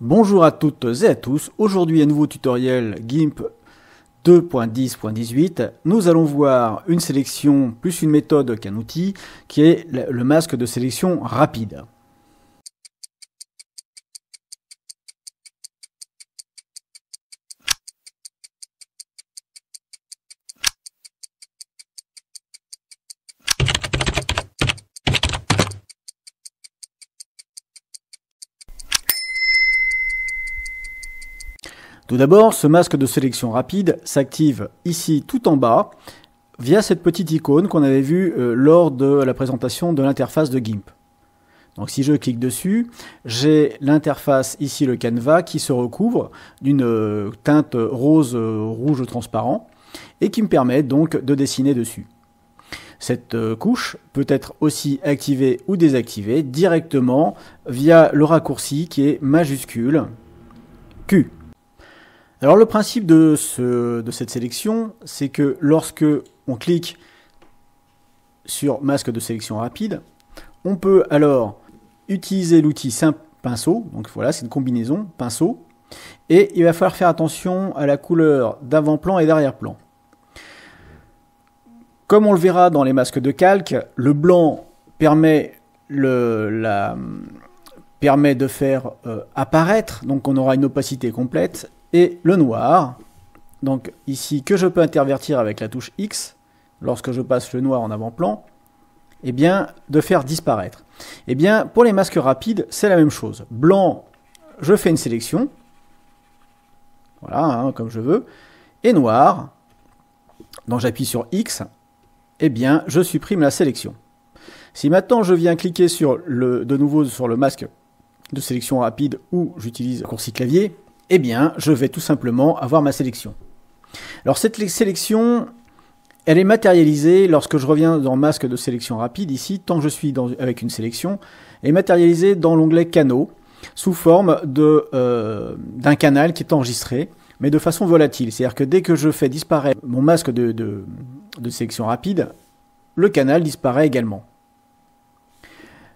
Bonjour à toutes et à tous, aujourd'hui un nouveau tutoriel GIMP 2.10.18. Nous allons voir une sélection plus une méthode qu'un outil qui est le masque de sélection rapide. Tout d'abord, ce masque de sélection rapide s'active ici tout en bas via cette petite icône qu'on avait vue euh, lors de la présentation de l'interface de GIMP. Donc si je clique dessus, j'ai l'interface ici le canevas qui se recouvre d'une euh, teinte rose euh, rouge transparent et qui me permet donc de dessiner dessus. Cette couche peut être aussi activée ou désactivée directement via le raccourci qui est majuscule Q. Alors le principe de, ce, de cette sélection, c'est que lorsque on clique sur masque de sélection rapide, on peut alors utiliser l'outil simple pinceau, donc voilà c'est une combinaison pinceau, et il va falloir faire attention à la couleur d'avant-plan et d'arrière-plan. Comme on le verra dans les masques de calque, le blanc permet, le, la, permet de faire euh, apparaître, donc on aura une opacité complète, et le noir. Donc ici, que je peux intervertir avec la touche X, lorsque je passe le noir en avant-plan, eh bien, de faire disparaître. Et eh bien, pour les masques rapides, c'est la même chose. Blanc, je fais une sélection, voilà, hein, comme je veux, et noir, donc j'appuie sur X, eh bien, je supprime la sélection. Si maintenant je viens cliquer sur le, de nouveau sur le masque de sélection rapide où j'utilise raccourci clavier, eh bien, je vais tout simplement avoir ma sélection. Alors cette sélection, elle est matérialisée lorsque je reviens dans masque de sélection rapide ici, tant que je suis avec une sélection, elle est matérialisée dans l'onglet canaux sous forme euh, d'un canal qui est enregistré, mais de façon volatile. C'est-à-dire que dès que je fais disparaître mon masque de, de sélection rapide, le canal disparaît également.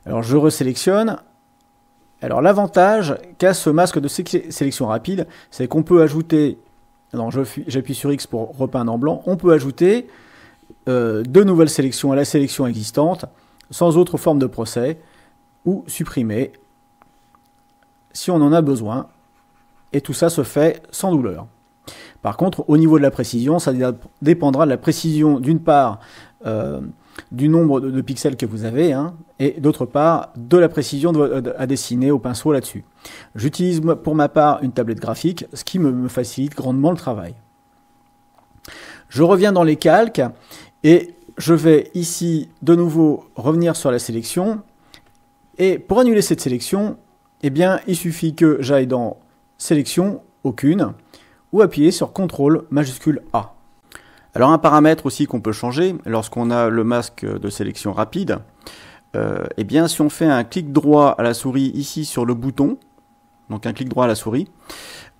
Alors je resélectionne, alors l'avantage qu'a ce masque de sélection rapide, c'est qu'on peut ajouter, non j'appuie sur X pour repeindre en blanc, on peut ajouter euh, de nouvelles sélections à la sélection existante, sans autre forme de procès, ou supprimer si on en a besoin, et tout ça se fait sans douleur. Par contre, au niveau de la précision, ça dépendra de la précision d'une part euh, du nombre de, pixels que vous avez, hein, et d'autre part de la précision euh, à dessiner au pinceau là-dessus. J'utilise pour ma part une tablette graphique, ce qui me, facilite grandement le travail. Je reviens dans les calques et je vais ici de nouveau revenir sur la sélection. Et pour annuler cette sélection, eh bien, il suffit que j'aille dans sélection aucune ou appuyer sur CTRL majuscule A. Alors un paramètre aussi qu'on peut changer lorsqu'on a le masque de sélection rapide, euh, eh bien si on fait un clic droit à la souris ici sur le bouton, donc un clic droit à la souris,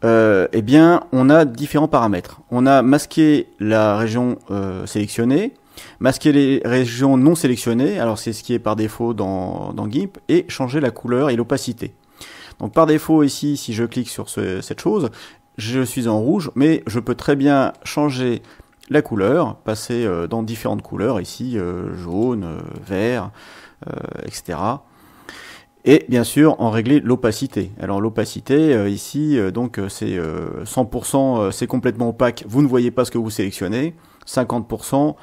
euh, eh bien on a différents paramètres. On a masqué la région euh, sélectionnée, masquer les régions non sélectionnées, alors c'est ce qui est par défaut dans, dans GIMP, et changer la couleur et l'opacité. Donc par défaut ici, si je clique sur ce, cette chose, je suis en rouge, mais je peux très bien changer la couleur, passer euh, dans différentes couleurs, ici euh, jaune, euh, vert, etc. Et bien sûr, en régler l'opacité. Alors l'opacité, ici, donc c'est 100%, c'est complètement opaque, vous ne voyez pas ce que vous sélectionnez. 50%,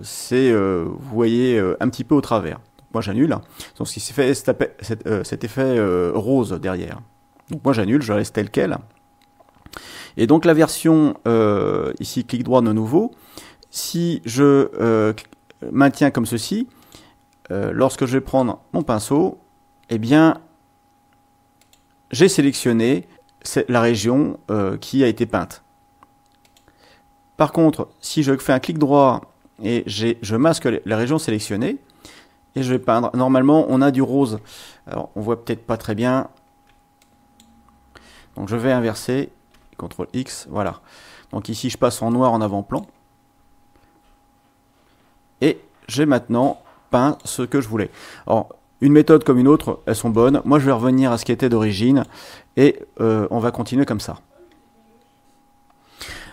c'est, vous voyez un petit peu au travers. moi j'annule. Donc ce qui s'est fait, cet, effet rose derrière. Donc moi j'annule, je reste tel quel. Et donc la version, euh, ici clic droit de nouveau, si je euh, maintiens comme ceci, euh, lorsque je vais prendre mon pinceau, eh bien j'ai sélectionné la région qui a été peinte. Par contre, si je fais un clic droit et je masque la région sélectionnée, et je vais peindre. Normalement, on a du rose. Alors, on voit peut-être pas très bien. Donc, je vais inverser CTRL X, voilà. Donc ici, je passe en noir en avant-plan. Et j'ai maintenant peint ce que je voulais. Alors, une méthode comme une autre, elles sont bonnes. Moi, je vais revenir à ce qui était d'origine et euh, on va continuer comme ça.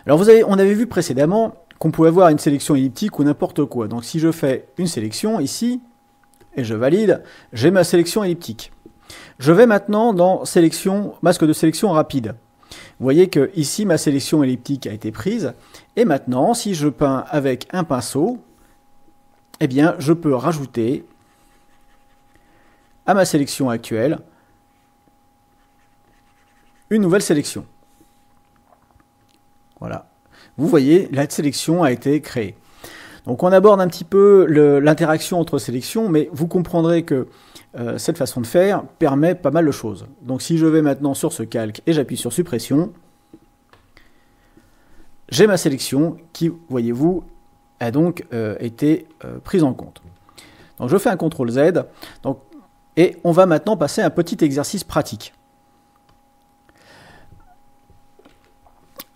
Alors, vous avez, on avait vu précédemment qu'on pouvait avoir une sélection elliptique ou n'importe quoi. Donc, si je fais une sélection ici et je valide, j'ai ma sélection elliptique. Je vais maintenant dans sélection, masque de sélection rapide. Vous voyez que ici, ma sélection elliptique a été prise. Et maintenant, si je peins avec un pinceau, eh bien, je peux rajouter à ma sélection actuelle une nouvelle sélection. Voilà. Vous voyez, la sélection a été créée. Donc on aborde un petit peu l'interaction entre sélections, mais vous comprendrez que euh, cette façon de faire permet pas mal de choses. Donc si je vais maintenant sur ce calque et j'appuie sur suppression, j'ai ma sélection qui, voyez-vous, a donc euh, été euh, prise en compte. Donc je fais un CTRL Z, et on va maintenant passer à un petit exercice pratique.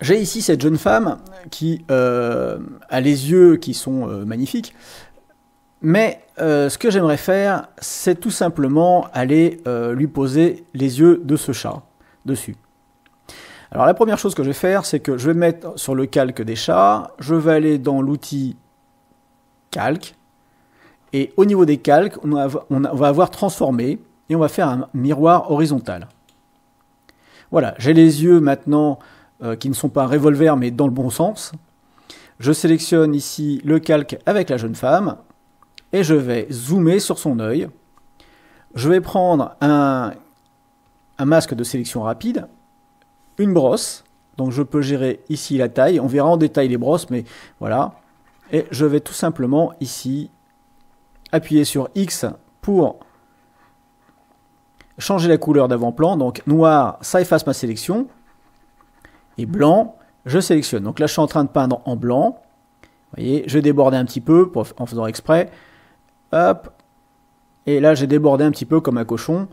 J'ai ici cette jeune femme qui a les yeux qui sont magnifiques, mais euh, ce que j'aimerais faire, c'est tout simplement aller euh, lui poser les yeux de ce chat dessus. Alors la première chose que je vais faire, c'est que je vais mettre sur le calque des chats, je vais aller dans l'outil calque, et au niveau des calques, on, va avoir transformé, et on va faire un miroir horizontal. Voilà, j'ai les yeux maintenant euh, qui ne sont pas revolver, mais dans le bon sens. Je sélectionne ici le calque avec la jeune femme, et je vais zoomer sur son œil. Je vais prendre un, masque de sélection rapide, une brosse, donc je peux gérer ici la taille, on verra en détail les brosses, mais voilà. Et je vais tout simplement ici appuyer sur X pour changer la couleur d'avant-plan. Donc noir, ça efface ma sélection. Et blanc, je sélectionne. Donc là, je suis en train de peindre en blanc. Vous voyez, je vais déborder un petit peu en faisant exprès. Et là, j'ai débordé un petit peu comme un cochon.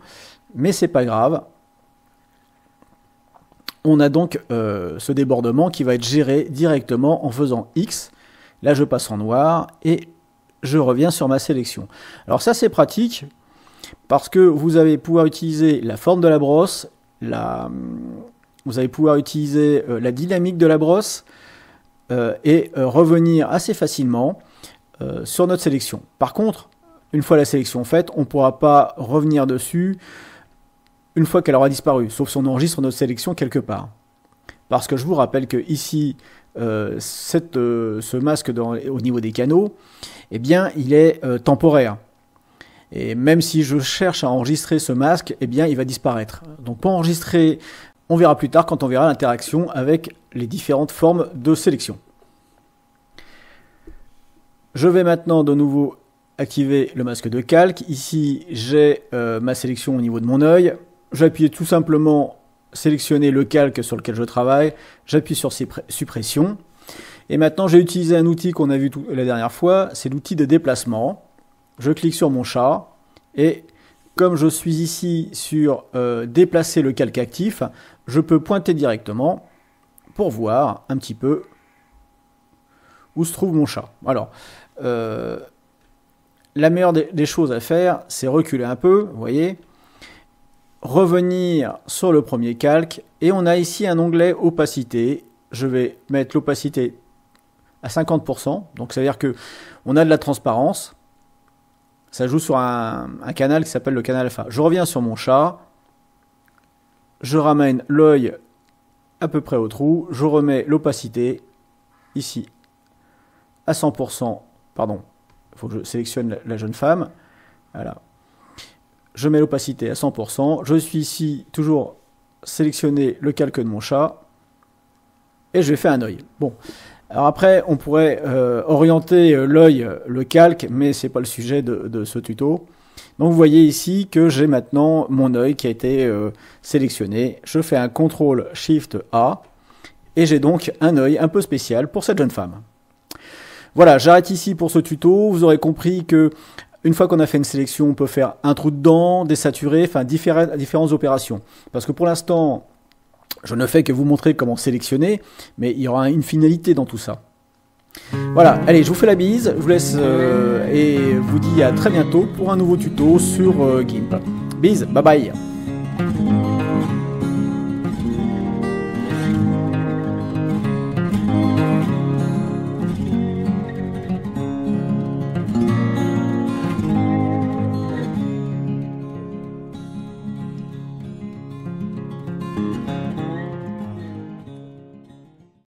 Mais c'est pas grave. On a donc euh, ce débordement qui va être géré directement en faisant X. Là, je passe en noir et je reviens sur ma sélection. Alors ça, c'est pratique parce que vous allez pouvoir utiliser la forme de la brosse, la... vous allez pouvoir utiliser euh, la dynamique de la brosse euh, et revenir assez facilement sur notre sélection. Par contre, une fois la sélection faite, on ne pourra pas revenir dessus une fois qu'elle aura disparu, sauf si on enregistre notre sélection quelque part. Parce que je vous rappelle que ici, euh, cette, euh, ce masque dans, au niveau des canaux, eh bien, il est euh, temporaire. Et même si je cherche à enregistrer ce masque, eh bien, il va disparaître. Donc, pour enregistrer, on verra plus tard quand on verra l'interaction avec les différentes formes de sélection. Je vais maintenant de nouveau activer le masque de calque. Ici, j'ai euh, ma sélection au niveau de mon œil. J'appuie tout simplement sélectionner le calque sur lequel je travaille. J'appuie sur suppression. Et maintenant, j'ai utilisé un outil qu'on a vu la dernière fois, c'est l'outil de déplacement. Je clique sur mon chat et comme je suis ici sur euh, déplacer le calque actif, je peux pointer directement pour voir un petit peu où se trouve mon chat. Alors, euh, la meilleure des choses à faire, c'est reculer un peu, vous voyez, revenir sur le premier calque, et on a ici un onglet opacité. Je vais mettre l'opacité à 50%, donc ça veut dire que on a de la transparence. Ça joue sur un, un canal qui s'appelle le canal alpha. Je reviens sur mon chat, je ramène l'œil à peu près au trou, je remets l'opacité ici à 100%, pardon, il faut que je sélectionne la jeune femme. Voilà. Je mets l'opacité à 100%. Je suis ici toujours sélectionné le calque de mon chat. Et je vais faire un œil. Bon. Alors après, on pourrait euh, orienter euh, l'œil, euh, le calque, mais ce c'est pas le sujet de, ce tuto. Donc vous voyez ici que j'ai maintenant mon œil qui a été sélectionné. Je fais un CTRL SHIFT A et j'ai donc un œil un peu spécial pour cette jeune femme. Voilà, j'arrête ici pour ce tuto. Vous aurez compris que une fois qu'on a fait une sélection, on peut faire un trou dedans, désaturer, enfin différentes, différentes opérations. Parce que pour l'instant, je ne fais que vous montrer comment sélectionner, mais il y aura une finalité dans tout ça. Voilà, allez, je vous fais la bise, je vous laisse euh, et vous dis à très bientôt pour un nouveau tuto sur euh, GIMP. Bise, bye bye